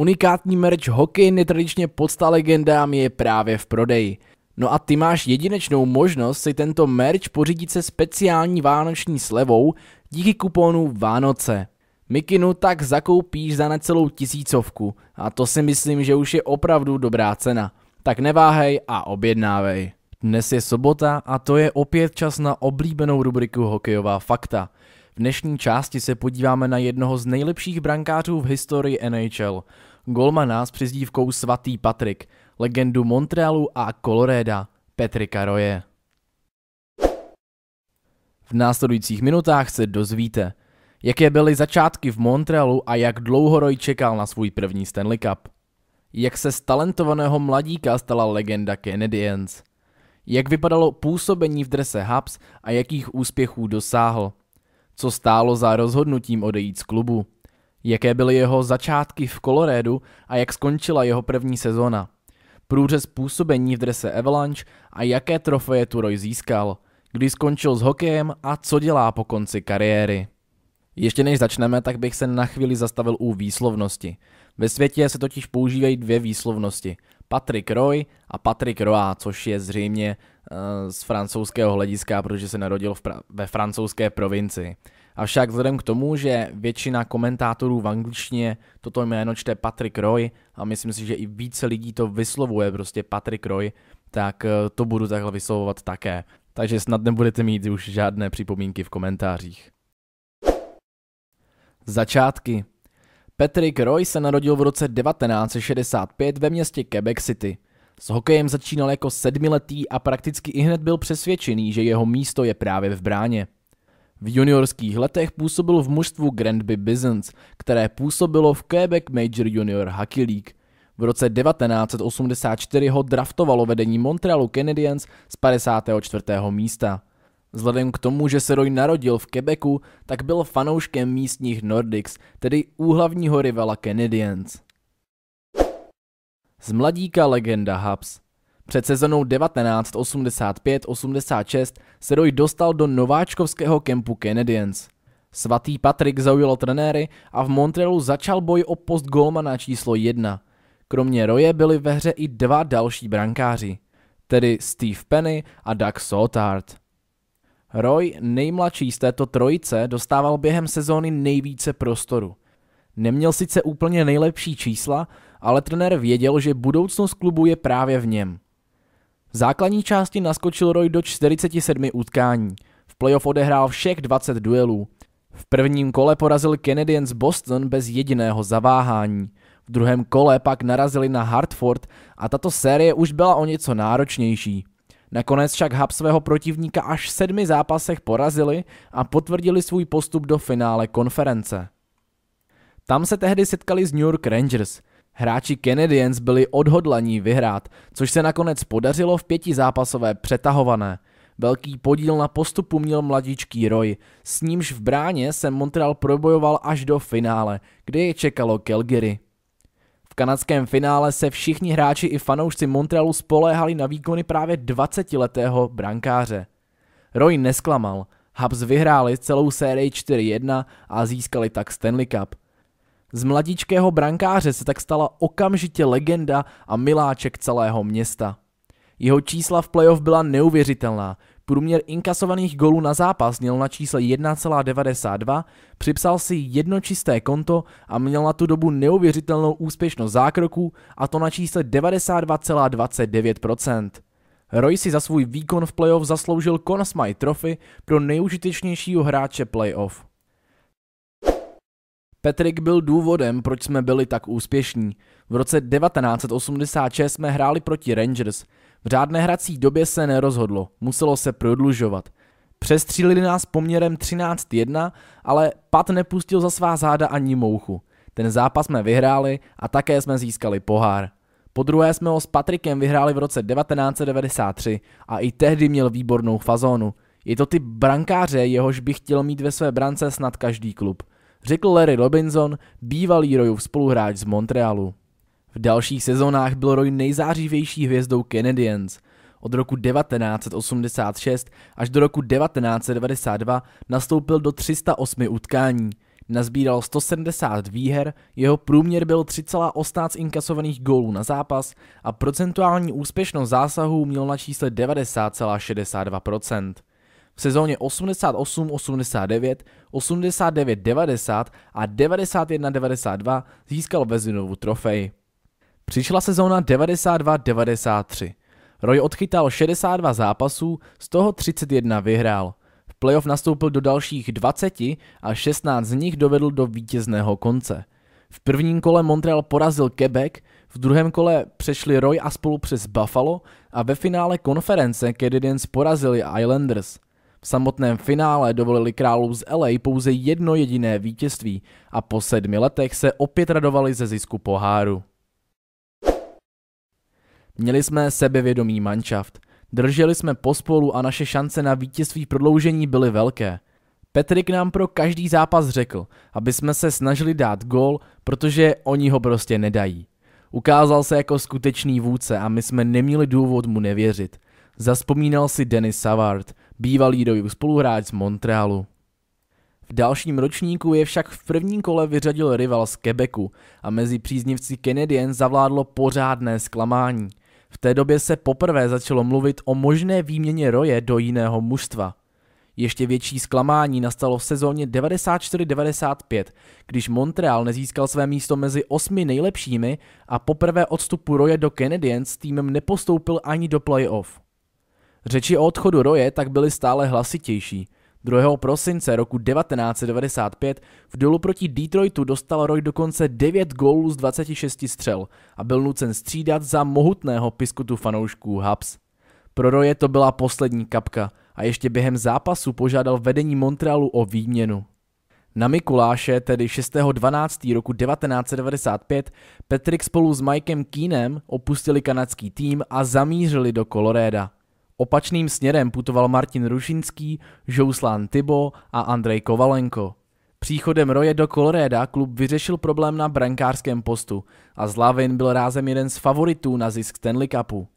Unikátní merch hokej netradičně podsta legendám je právě v prodeji. No a ty máš jedinečnou možnost si tento merch pořídit se speciální vánoční slevou díky kuponu Vánoce. Mikinu tak zakoupíš za necelou tisícovku a to si myslím, že už je opravdu dobrá cena. Tak neváhej a objednávej. Dnes je sobota a to je opět čas na oblíbenou rubriku Hokejová fakta. V dnešní části se podíváme na jednoho z nejlepších brankářů v historii NHL – golmana s přizdívkou Svatý Patrik, legendu Montrealu a Koloréda Petrika Roje. V následujících minutách se dozvíte, jaké byly začátky v Montrealu a jak dlouho Roy čekal na svůj první Stanley Cup. Jak se z talentovaného mladíka stala legenda Canadiens. Jak vypadalo působení v drese Habs a jakých úspěchů dosáhl. Co stálo za rozhodnutím odejít z klubu. Jaké byly jeho začátky v Kolorédu a jak skončila jeho první sezona? Průřez působení v drese Avalanche a jaké trofeje Turoj získal? Kdy skončil s hokejem a co dělá po konci kariéry? Ještě než začneme, tak bych se na chvíli zastavil u výslovnosti. Ve světě se totiž používají dvě výslovnosti. Patrick Roy a Patrick Roy, což je zřejmě eh, z francouzského hlediska, protože se narodil v pra- ve francouzské provincii. Avšak vzhledem k tomu, že většina komentátorů v angličtině toto jméno čte Patrick Roy a myslím si, že i více lidí to vyslovuje prostě Patrick Roy, tak eh, to budu takhle vyslovovat také. Takže snad nebudete mít už žádné připomínky v komentářích. Začátky Patrick Roy se narodil v roce 1965 ve městě Quebec City. S hokejem začínal jako sedmiletý a prakticky ihned byl přesvědčený, že jeho místo je právě v bráně. V juniorských letech působil v mužstvu Grandby Bisons, které působilo v Quebec Major Junior Hockey League. V roce 1984 ho draftovalo vedení Montrealu Canadiens z 54. místa. Vzhledem k tomu, že se Roy narodil v Quebecu, tak byl fanouškem místních Nordics, tedy úhlavního rivala Canadiens. Z mladíka legenda Habs. Před sezonou 1985-86 se Roy dostal do nováčkovského kempu Canadiens. Svatý Patrik zaujalo trenéry a v Montrealu začal boj o post golmana číslo 1. Kromě Roje byli ve hře i dva další brankáři, tedy Steve Penny a Doug Sotard. Roy, nejmladší z této trojice, dostával během sezóny nejvíce prostoru. Neměl sice úplně nejlepší čísla, ale trenér věděl, že budoucnost klubu je právě v něm – v základní části naskočil Roy do 47 utkání. V playoff odehrál všech 20 duelů. V prvním kole porazil Canadiens Boston bez jediného zaváhání. V druhém kole pak narazili na Hartford a tato série už byla o něco náročnější. Nakonec však Hub svého protivníka až v sedmi zápasech porazili a potvrdili svůj postup do finále konference. Tam se tehdy setkali s New York Rangers – Hráči Canadiens byli odhodlaní vyhrát, což se nakonec podařilo v pětizápasové přetahované. Velký podíl na postupu měl mladíčký Roy, s nímž v bráně se Montreal probojoval až do finále, kde je čekalo Calgary. V kanadském finále se všichni hráči i fanoušci Montrealu spoléhali na výkony právě 20-letého brankáře. Roy nesklamal, Habs vyhráli celou sérii 4-1 a získali tak Stanley Cup. Z mladíčkého brankáře se tak stala okamžitě legenda a miláček celého města. Jeho čísla v playoff byla neuvěřitelná. Průměr inkasovaných gólů na zápas měl na čísle 1,92, připsal si jedno čisté konto a měl na tu dobu neuvěřitelnou úspěšnost zákroků a to na čísle 92,29%. Roy si za svůj výkon v playoff zasloužil Conn Smythe Trophy pro nejužitečnějšího hráče playoff. Patrick byl důvodem, proč jsme byli tak úspěšní. V roce 1986 jsme hráli proti Rangers. V řádné hrací době se nerozhodlo, muselo se prodlužovat. Přestřílili nás poměrem 13-1, ale Pat nepustil za svá záda ani mouchu. Ten zápas jsme vyhráli a také jsme získali pohár. Po druhé jsme ho s Patrikem vyhráli v roce 1993 a i tehdy měl výbornou fazónu. Je to ty brankáře, jehož bych chtěl mít ve své brance snad každý klub řekl Larry Robinson, bývalý Royův spoluhráč z Montrealu. V dalších sezónách byl Roy nejzářivější hvězdou Canadiens. Od roku 1986 až do roku 1992 nastoupil do 308 utkání. Nazbíral 170 výher, jeho průměr byl 3,18 inkasovaných gólů na zápas a procentuální úspěšnost zásahů měl na čísle 90,62% sezóně 88-89, 89-90 a 91-92 získal Vezinovu trofej. Přišla sezóna 92-93. Roy odchytal 62 zápasů, z toho 31 vyhrál. V playoff nastoupil do dalších 20 a 16 z nich dovedl do vítězného konce. V prvním kole Montreal porazil Quebec, v druhém kole přešli Roy a spolu přes Buffalo a ve finále konference Canadiens porazili Islanders – v samotném finále dovolili králů z LA pouze jedno jediné vítězství a po sedmi letech se opět radovali ze zisku poháru. Měli jsme sebevědomý manšaft. Drželi jsme pospolu a naše šance na vítězství v prodloužení byly velké. Petrik nám pro každý zápas řekl, aby jsme se snažili dát gól, protože oni ho prostě nedají. Ukázal se jako skutečný vůdce a my jsme neměli důvod mu nevěřit. Zaspomínal si Denis Savard, bývalý dojů spoluhráč z Montrealu. V dalším ročníku je však v prvním kole vyřadil rival z Quebecu a mezi příznivci Canadiens zavládlo pořádné zklamání. V té době se poprvé začalo mluvit o možné výměně roje do jiného mužstva. Ještě větší zklamání nastalo v sezóně 94-95, když Montreal nezískal své místo mezi osmi nejlepšími a poprvé odstupu roje do Canadiens týmem nepostoupil ani do playoff. Řeči o odchodu Roje tak byly stále hlasitější. 2. prosince roku 1995 v dolu proti Detroitu dostal Roy dokonce 9 gólů z 26 střel a byl nucen střídat za mohutného piskutu fanoušků Habs. Pro Roje to byla poslední kapka a ještě během zápasu požádal vedení Montrealu o výměnu. Na Mikuláše, tedy 6. 12. roku 1995, Patrick spolu s Mikem Keenem opustili kanadský tým a zamířili do Koloréda. Opačným směrem putoval Martin Rušinský, Jouslán Tybo a Andrej Kovalenko. Příchodem Roje do Koloréda klub vyřešil problém na brankářském postu a Zlavin byl rázem jeden z favoritů na zisk Stanley Cupu.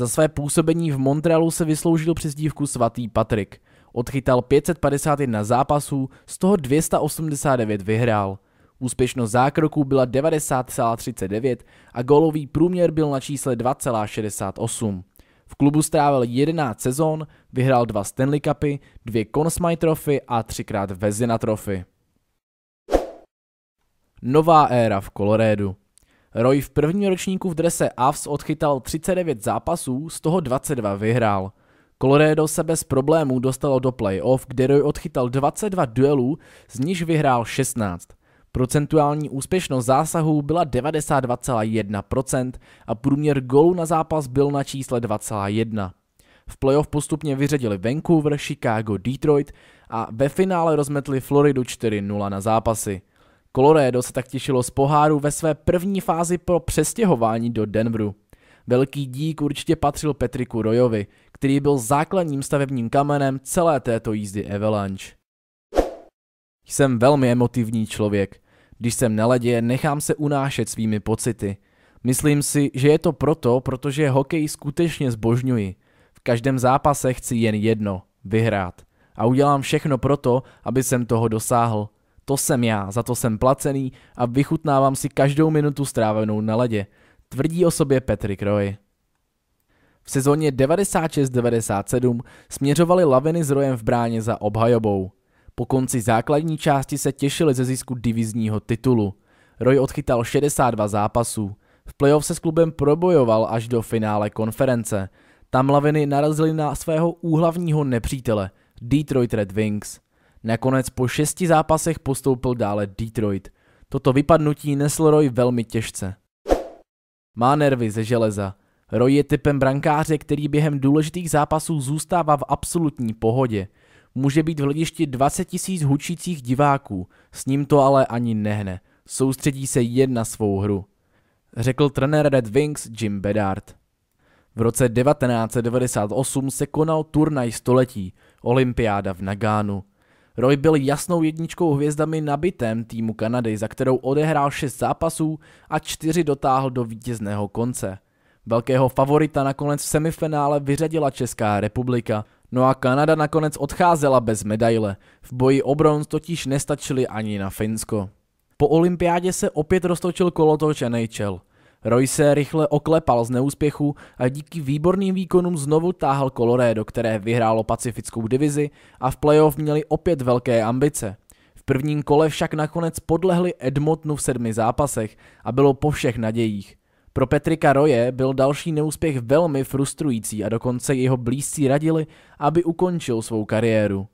Za své působení v Montrealu se vysloužil přezdívku Svatý Patrik. Odchytal 551 zápasů, z toho 289 vyhrál. Úspěšnost zákroků byla 90,39 a gólový průměr byl na čísle 2,68. V klubu strávil 11 sezon, vyhrál dva Stanley Cupy, dvě Consmai Trophy a třikrát Vezina Trophy. Nová éra v Kolorédu Roy v prvním ročníku v drese Avs odchytal 39 zápasů, z toho 22 vyhrál. Colorado se bez problémů dostalo do playoff, kde Roy odchytal 22 duelů, z nich vyhrál 16. Procentuální úspěšnost zásahů byla 92,1% a průměr gólů na zápas byl na čísle 2,1. V playoff postupně vyřadili Vancouver, Chicago, Detroit a ve finále rozmetli Floridu 4-0 na zápasy. Colorado se tak těšilo z poháru ve své první fázi pro přestěhování do Denveru. Velký dík určitě patřil Petriku Rojovi, který byl základním stavebním kamenem celé této jízdy Avalanche. Jsem velmi emotivní člověk. Když jsem na ledě, nechám se unášet svými pocity. Myslím si, že je to proto, protože hokej skutečně zbožňuji. V každém zápase chci jen jedno vyhrát. A udělám všechno proto, aby jsem toho dosáhl. To jsem já, za to jsem placený a vychutnávám si každou minutu strávenou na ledě, tvrdí o sobě Patrick Roy. V sezóně 96-97 směřovali laviny s rojem v bráně za obhajobou. Po konci základní části se těšili ze zisku divizního titulu. Roy odchytal 62 zápasů. V playoff se s klubem probojoval až do finále konference. Tam laviny narazily na svého úhlavního nepřítele, Detroit Red Wings. Nakonec po šesti zápasech postoupil dále Detroit. Toto vypadnutí nesl Roy velmi těžce. Má nervy ze železa. Roy je typem brankáře, který během důležitých zápasů zůstává v absolutní pohodě může být v hledišti 20 tisíc hučících diváků, s ním to ale ani nehne, soustředí se jen na svou hru. Řekl trenér Red Wings Jim Bedard. V roce 1998 se konal turnaj století, olympiáda v Nagánu. Roy byl jasnou jedničkou hvězdami nabitém týmu Kanady, za kterou odehrál 6 zápasů a 4 dotáhl do vítězného konce. Velkého favorita nakonec v semifinále vyřadila Česká republika, No a Kanada nakonec odcházela bez medaile, v boji o bronz totiž nestačili ani na Finsko. Po olympiádě se opět roztočil kolotoč NHL. Roy se rychle oklepal z neúspěchu a díky výborným výkonům znovu táhl Colorado, které vyhrálo pacifickou divizi a v playoff měli opět velké ambice. V prvním kole však nakonec podlehli Edmontonu v sedmi zápasech a bylo po všech nadějích. Pro Petrika Roje byl další neúspěch velmi frustrující a dokonce jeho blízcí radili, aby ukončil svou kariéru.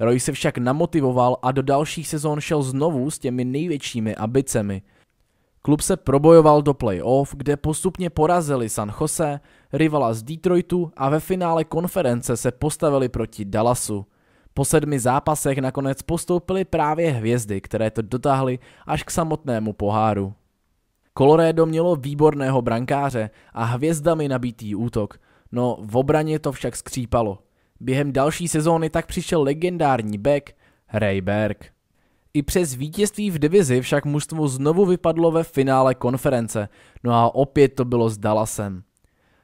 Roy se však namotivoval a do dalších sezón šel znovu s těmi největšími ambicemi. Klub se probojoval do playoff, kde postupně porazili San Jose, rivala z Detroitu a ve finále konference se postavili proti Dallasu. Po sedmi zápasech nakonec postoupili právě hvězdy, které to dotáhly až k samotnému poháru. Colorado mělo výborného brankáře a hvězdami nabitý útok, no v obraně to však skřípalo. Během další sezóny tak přišel legendární back Ray Berg. I přes vítězství v divizi však mužstvo znovu vypadlo ve finále konference, no a opět to bylo s Dallasem.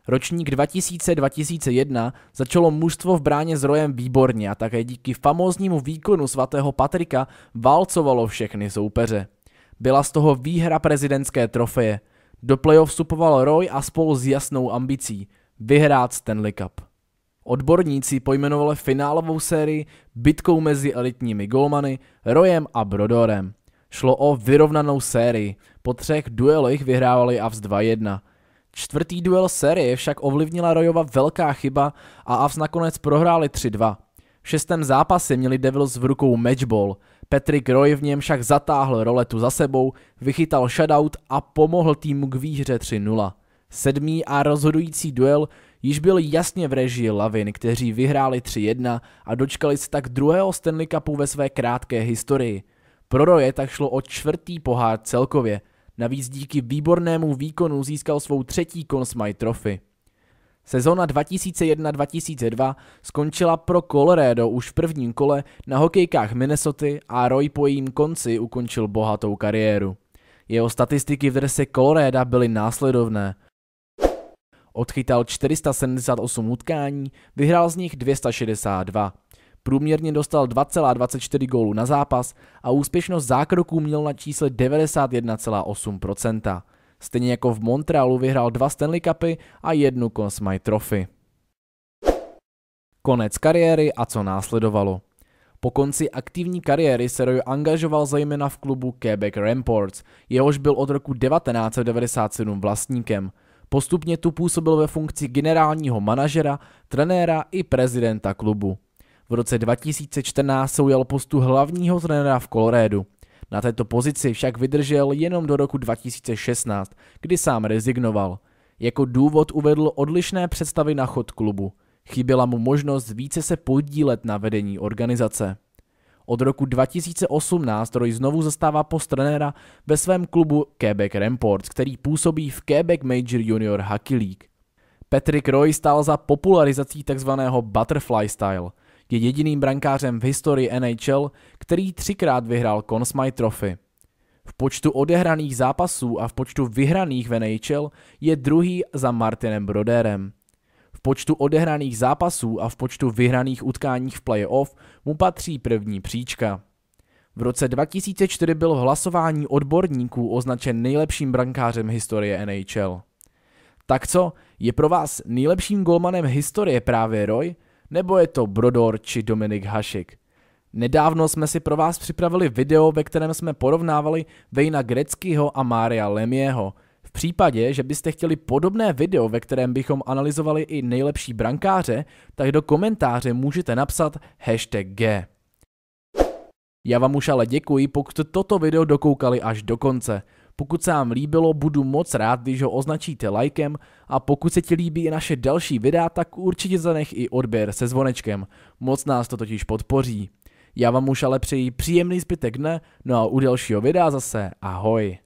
Ročník 2000-2001 začalo mužstvo v bráně s rojem výborně a také díky famóznímu výkonu svatého Patrika válcovalo všechny soupeře. Byla z toho výhra prezidentské trofeje. Do playoff vstupoval Roy a spolu s jasnou ambicí vyhrát Stanley Cup. Odborníci pojmenovali finálovou sérii bitkou mezi elitními golmany Royem a Brodorem. Šlo o vyrovnanou sérii, po třech duelech vyhrávali Avs 2-1. Čtvrtý duel série však ovlivnila Rojova velká chyba a Avs nakonec prohráli 3-2. V šestém zápase měli Devils v rukou matchball Patrick Roy v něm však zatáhl roletu za sebou, vychytal shutout a pomohl týmu k výhře 3-0. Sedmý a rozhodující duel již byl jasně v režii Lavin, kteří vyhráli 3-1 a dočkali se tak druhého Stanley Cupu ve své krátké historii. Pro Roye tak šlo o čtvrtý pohár celkově. Navíc díky výbornému výkonu získal svou třetí Consmite Trophy. Sezona 2001-2002 skončila pro Colorado už v prvním kole na hokejkách Minnesota a Roy po jejím konci ukončil bohatou kariéru. Jeho statistiky v drese Colorado byly následovné. Odchytal 478 utkání, vyhrál z nich 262. Průměrně dostal 2,24 gólů na zápas a úspěšnost zákroků měl na čísle 91,8%. Stejně jako v Montrealu vyhrál dva Stanley Cupy a jednu Consmite Trophy. Konec kariéry a co následovalo. Po konci aktivní kariéry se Roy angažoval zejména v klubu Quebec Ramports, jehož byl od roku 1997 vlastníkem. Postupně tu působil ve funkci generálního manažera, trenéra i prezidenta klubu. V roce 2014 se ujal postu hlavního trenéra v Kolorédu. Na této pozici však vydržel jenom do roku 2016, kdy sám rezignoval. Jako důvod uvedl odlišné představy na chod klubu. Chyběla mu možnost více se podílet na vedení organizace. Od roku 2018 Roy znovu zastává post trenéra ve svém klubu Quebec Remports, který působí v Quebec Major Junior Hockey League. Patrick Roy stál za popularizací tzv. butterfly style – je jediným brankářem v historii NHL, který třikrát vyhrál Conn Smythe Trophy. V počtu odehraných zápasů a v počtu vyhraných v NHL je druhý za Martinem Broderem. V počtu odehraných zápasů a v počtu vyhraných utkáních v playoff mu patří první příčka. V roce 2004 byl v hlasování odborníků označen nejlepším brankářem historie NHL. Tak co, je pro vás nejlepším golmanem historie právě Roy, nebo je to Brodor či Dominik Hašik. Nedávno jsme si pro vás připravili video, ve kterém jsme porovnávali Vejna Greckého a Mária Lemieho. V případě, že byste chtěli podobné video, ve kterém bychom analyzovali i nejlepší brankáře, tak do komentáře můžete napsat hashtag G. Já vám už ale děkuji, pokud toto video dokoukali až do konce. Pokud se vám líbilo, budu moc rád, když ho označíte lajkem a pokud se ti líbí i naše další videa, tak určitě zanech i odběr se zvonečkem. Moc nás to totiž podpoří. Já vám už ale přeji příjemný zbytek dne, no a u dalšího videa zase ahoj.